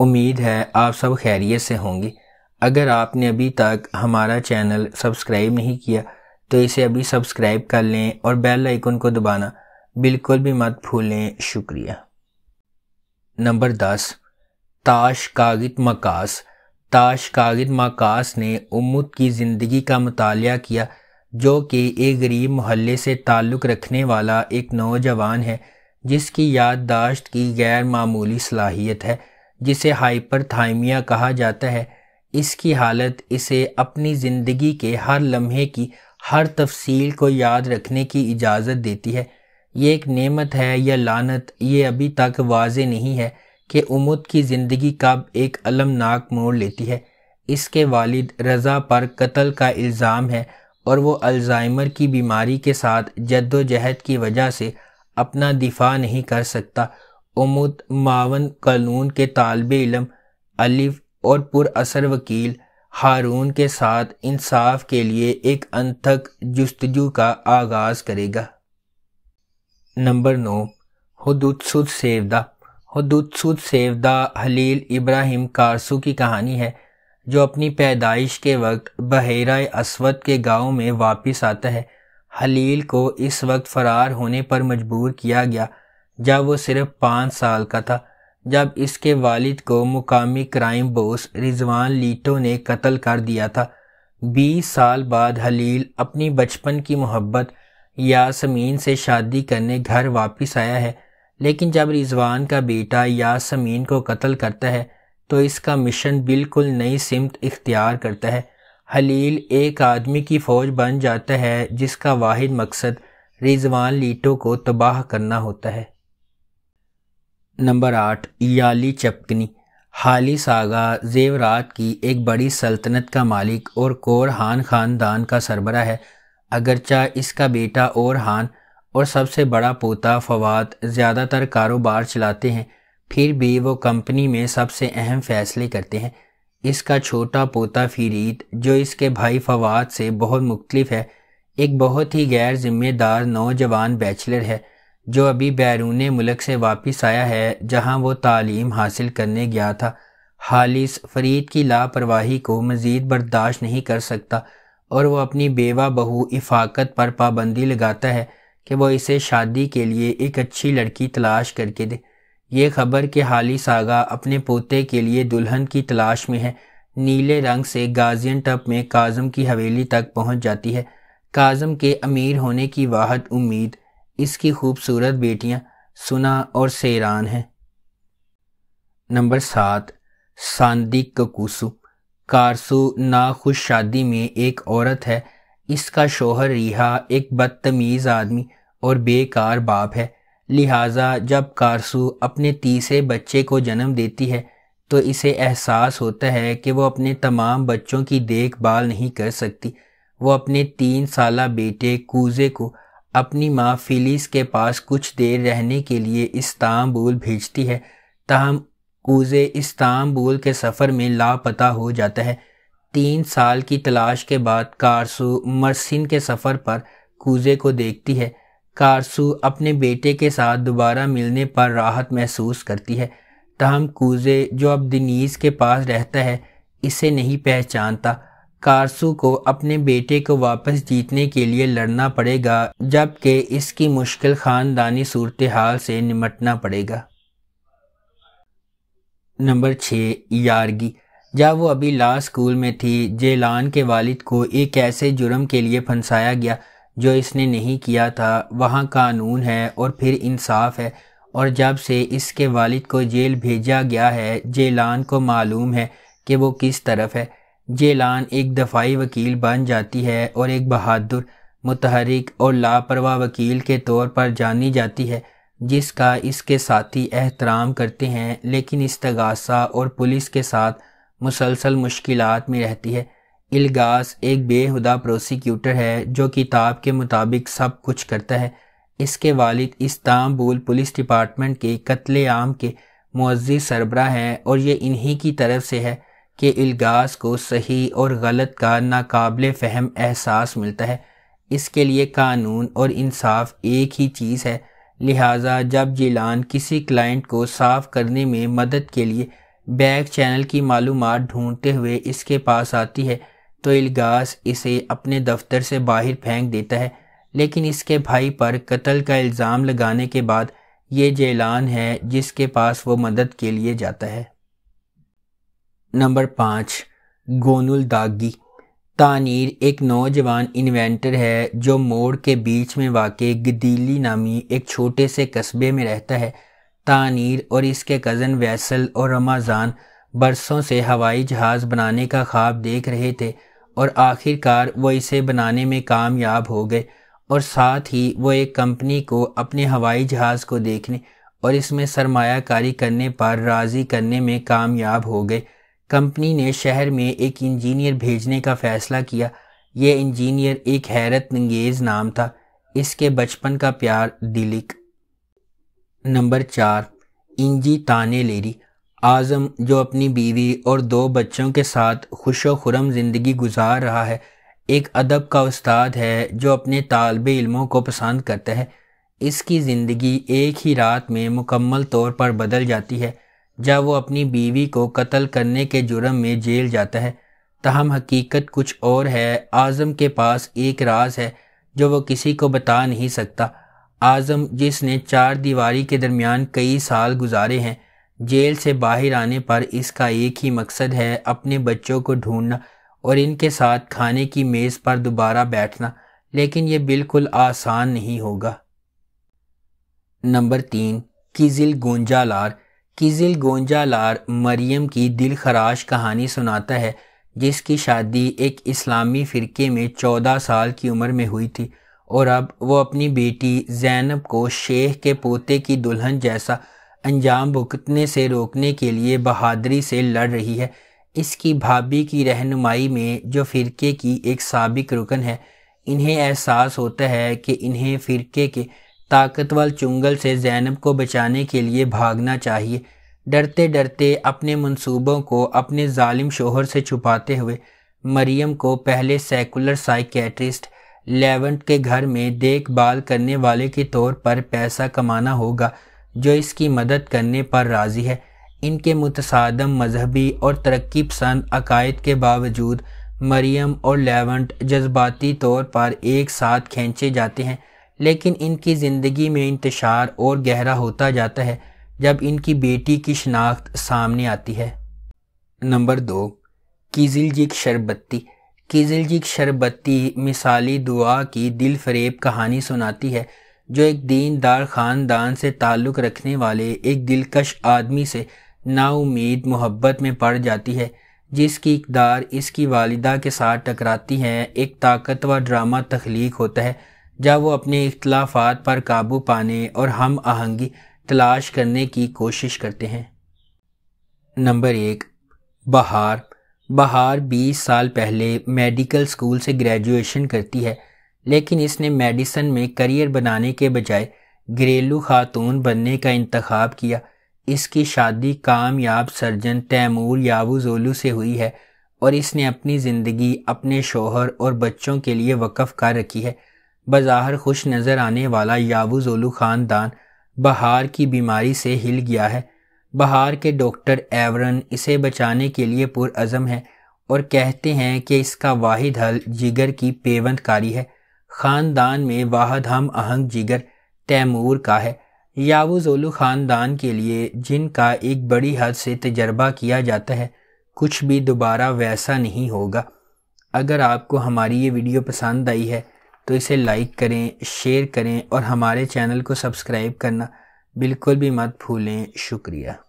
उम्मीद है आप सब खैरियत से होंगी अगर आपने अभी तक हमारा चैनल सब्सक्राइब नहीं किया तो इसे अभी सब्सक्राइब कर लें और बेल आइकन को दबाना बिल्कुल भी मत भूलें शुक्रिया नंबर दस ताश कागित मकास ताश कागित मकास ने उम्मद की ज़िंदगी का मताल किया जो कि एक गरीब मोहल्ले से ताल्लुक़ रखने वाला एक नौजवान है जिसकी याददाश्त की गैर मामूली सलाहियत है जिसे हाइपरथाइमिया कहा जाता है इसकी हालत इसे अपनी ज़िंदगी के हर लम्हे की हर तफसील को याद रखने की इजाज़त देती है ये एक नेमत है या लानत ये अभी तक वाज नहीं है कि उमद की ज़िंदगी कब एक अलमनाक मोड़ लेती है इसके वालिद रज़ा पर कत्ल का इल्ज़ाम है और वो अल्ज़ाइमर की बीमारी के साथ जद्दोजहद की वजह से अपना दिफा नहीं कर सकता उमुद मावन कानून के तालब इलम अलिफ और पुरअसर वकील हारून के साथ इंसाफ के लिए एक अनथक जस्तजू का आगाज करेगा नंबर नौ हदुदसुद सेवदा हदुदसुद सेवदा हलील इब्राहिम कारसू की कहानी है जो अपनी पैदाइश के वक्त बहेरा असवद के गांव में वापस आता है हलील को इस वक्त फरार होने पर मजबूर किया गया जब वो सिर्फ पाँच साल का था जब इसके वालिद को मुकामी क्राइम बॉस रिजवान लीटो ने कत्ल कर दिया था बीस साल बाद हलील अपनी बचपन की मोहब्बत यासमीन से शादी करने घर वापस आया है लेकिन जब रिजवान का बेटा यासमीन को कत्ल करता है तो इसका मिशन बिल्कुल नई सिमत इख्तियार करता है हलील एक आदमी की फ़ौज बन जाता है जिसका वाद मकसद रिजवान लीटो को तबाह करना होता है नंबर आठ याली चपकनी हाली सागा जेवरात की एक बड़ी सल्तनत का मालिक और हान ख़ानदान का सरबरा है अगरचा इसका बेटा और हान और सबसे बड़ा पोता फवाद ज़्यादातर कारोबार चलाते हैं फिर भी वो कंपनी में सबसे अहम फ़ैसले करते हैं इसका छोटा पोता फरीद जो इसके भाई फवाद से बहुत मुख्तलिफ है एक बहुत ही गैर ज़िम्मेदार नौजवान बैचलर है जो अभी बैरून मुल्क से वापस आया है जहां वो तालीम हासिल करने गया था हालिस फरीद की लापरवाही को मज़ीद बर्दाश्त नहीं कर सकता और वह अपनी बेवा बहू इफाकत पर पाबंदी लगाता है कि वह इसे शादी के लिए एक अच्छी लड़की तलाश करके दे ये खबर कि हालिस आगा अपने पोते के लिए दुल्हन की तलाश में है नीले रंग से गाजियन टप में काजम की हवेली तक पहुंच जाती है काजम के अमीर होने की वाहत उम्मीद इसकी खूबसूरत बेटियां सुना और सेरान हैं नंबर सात सांदी ककूसु कारसु नाखुश शादी में एक औरत है इसका शोहर रिहा एक बदतमीज़ आदमी और बेकार बाप है लिहाजा जब कारसू अपने तीसरे बच्चे को जन्म देती है तो इसे एहसास होता है कि वो अपने तमाम बच्चों की देखभाल नहीं कर सकती वो अपने तीन साल बेटे कूजे को अपनी माँ फिलिस के पास कुछ देर रहने के लिए इस्तांबुल भेजती है तहम कूजे इस्तांबुल के सफ़र में लापता हो जाता है तीन साल की तलाश के बाद कारसू मरसिन के सफ़र पर कूजे को देखती है कारसू अपने बेटे के साथ दोबारा मिलने पर राहत महसूस करती है तहम कूजे जो अब दिनीस के पास रहता है इसे नहीं पहचानता कारसू को अपने बेटे को वापस जीतने के लिए लड़ना पड़ेगा जबकि इसकी मुश्किल खानदानी सूरत हाल से निमटना पड़ेगा नंबर छः यारगी जब वो अभी ला स्कूल में थी जेलान के वालिद को एक ऐसे जुर्म के लिए फंसाया गया जो इसने नहीं किया था वहाँ कानून है और फिर इंसाफ है और जब से इसके वालिद को जेल भेजा गया है जेलान को मालूम है कि वो किस तरफ है जेलान एक दफाई वकील बन जाती है और एक बहादुर मुतहरक और लापरवाह वकील के तौर पर जानी जाती है जिसका इसके साथी एहतराम करते हैं लेकिन इस तगासा और पुलिस के साथ मुसलसल मुश्किल में रहती है इलगास एक बेहुदा प्रोसिक्यूटर है जो किताब के मुताबिक सब कुछ करता है इसके वालिद इस्तांबुल पुलिस डिपार्टमेंट के आम के मुआजी सरबरा हैं और ये इन्हीं की तरफ से है के इल्गास को सही और गलत का नाकबिल फहम एहसास मिलता है इसके लिए कानून और इंसाफ एक ही चीज़ है लिहाजा जब जिलान किसी क्लाइंट को साफ करने में मदद के लिए बैक चैनल की मालूम ढूंढते हुए इसके पास आती है तो इल्गास इसे अपने दफ्तर से बाहर फेंक देता है लेकिन इसके भाई पर कत्ल का इल्ज़ाम लगाने के बाद ये जेलान है जिसके पास वो मदद के लिए जाता है नंबर पाँच गोनुल दागी तानीर एक नौजवान इन्वेंटर है जो मोड़ के बीच में वाक़ गदीली नामी एक छोटे से कस्बे में रहता है तानीर और इसके कज़न वैसल और रमाज़ान बरसों से हवाई जहाज़ बनाने का ख्वाब देख रहे थे और आखिरकार वो इसे बनाने में कामयाब हो गए और साथ ही वो एक कंपनी को अपने हवाई जहाज़ को देखने और इसमें सरमाकारी करने पर राज़ी करने में कामयाब हो गए कंपनी ने शहर में एक इंजीनियर भेजने का फैसला किया यह इंजीनियर एक हैरत अंगेज नाम था इसके बचपन का प्यार दिलिक नंबर चार इंजी ताने लेरी आज़म जो अपनी बीवी और दो बच्चों के साथ खुश खुरम ज़िंदगी गुजार रहा है एक अदब का उस्ताद है जो अपने तालब इल्मों को पसंद करता है इसकी ज़िंदगी एक ही रात में मुकम्मल तौर पर बदल जाती है जब वो अपनी बीवी को कत्ल करने के जुर्म में जेल जाता है तहम हकीकत कुछ और है आज़म के पास एक राज है जो वो किसी को बता नहीं सकता आज़म जिसने चार दीवारी के दरमियान कई साल गुजारे हैं जेल से बाहर आने पर इसका एक ही मकसद है अपने बच्चों को ढूंढना और इनके साथ खाने की मेज़ पर दोबारा बैठना लेकिन ये बिल्कुल आसान नहीं होगा नंबर तीन किजिल गुंजालार किजिल गोंजालार मरियम की दिल खराश कहानी सुनाता है जिसकी शादी एक इस्लामी फ़िरके में चौदह साल की उम्र में हुई थी और अब वो अपनी बेटी जैनब को शेख के पोते की दुल्हन जैसा अंजाम भुगतने से रोकने के लिए बहादरी से लड़ रही है इसकी भाभी की रहनुमाई में जो फ़िरके की एक सबक रुकन है इन्हें एहसास होता है कि इन्हें फ़िरके के ताकतवर चुंगल से जैनब को बचाने के लिए भागना चाहिए डरते डरते अपने मंसूबों को अपने जालिम शोहर से छुपाते हुए मरियम को पहले सेकुलर साइकेट्रिस्ट लेवेंट के घर में देखभाल करने वाले के तौर पर पैसा कमाना होगा जो इसकी मदद करने पर राज़ी है इनके मुतसादम मजहबी और तरक्की पसंद अकायद के बावजूद मरियम और लेवेंट जज्बाती तौर पर एक साथ खींचे जाते हैं लेकिन इनकी ज़िंदगी में इंतशार और गहरा होता जाता है जब इनकी बेटी की शनाख्त सामने आती है नंबर दो कीजिलजिक शरबत्ती कीजिलजिक शरबत्ती मिसाली दुआ की दिल फरेब कहानी सुनाती है जो एक दीनदार ख़ानदान से ताल्लुक़ रखने वाले एक दिलकश आदमी से नाउमीद मोहब्बत में पड़ जाती है जिसकी इकदार इसकी वालिदा के साथ टकराती है एक ताकतवर ड्रामा तख्लीक होता है जब वो अपने इख्तलाफात पर काबू पाने और हम आहंगी तलाश करने की कोशिश करते हैं नंबर एक बहार बहार 20 साल पहले मेडिकल स्कूल से ग्रेजुएशन करती है लेकिन इसने मेडिसन में करियर बनाने के बजाय घरेलू खातून बनने का इंतखब किया इसकी शादी कामयाब सर्जन तैमूर याबूजोलू से हुई है और इसने अपनी ज़िंदगी अपने शोहर और बच्चों के लिए वक़ कर रखी है बाजार खुश नज़र आने वाला जोलू ख़ानदान बहार की बीमारी से हिल गया है बहार के डॉक्टर एवरन इसे बचाने के लिए पुरज़म है और कहते हैं कि इसका वाहिद हल जिगर की पेवंदकारी है ख़ानदान में वाहद हम आहंग जिगर तैमूर का है जोलू ख़ानदान के लिए जिनका एक बड़ी हद से तजर्बा किया जाता है कुछ भी दोबारा वैसा नहीं होगा अगर आपको हमारी ये वीडियो पसंद आई है तो इसे लाइक करें शेयर करें और हमारे चैनल को सब्सक्राइब करना बिल्कुल भी मत भूलें शुक्रिया